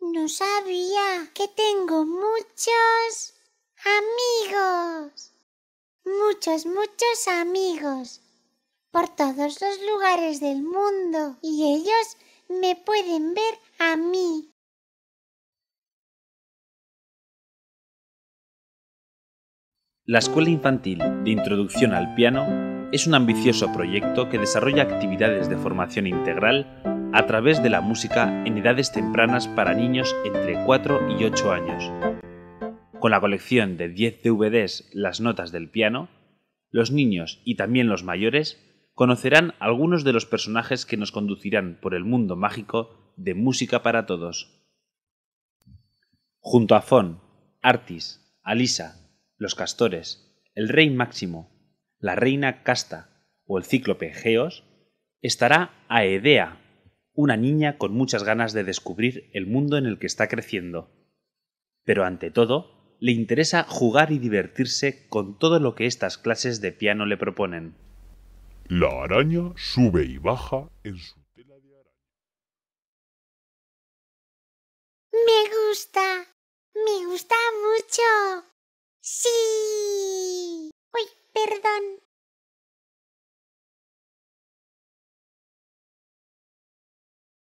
No sabía que tengo muchos amigos. Muchos, muchos amigos. Por todos los lugares del mundo. Y ellos me pueden ver a mí. La Escuela Infantil de Introducción al Piano es un ambicioso proyecto que desarrolla actividades de formación integral a través de la música en edades tempranas para niños entre 4 y 8 años. Con la colección de 10 DVDs Las Notas del Piano, los niños y también los mayores conocerán algunos de los personajes que nos conducirán por el mundo mágico de música para todos. Junto a Fon, Artis, Alisa, los castores, el rey Máximo, la reina Casta o el cíclope Geos, estará Aedea, una niña con muchas ganas de descubrir el mundo en el que está creciendo. Pero ante todo, le interesa jugar y divertirse con todo lo que estas clases de piano le proponen. La araña sube y baja en su tela de araña. Me gusta, me gusta mucho. Sí. Uy, perdón.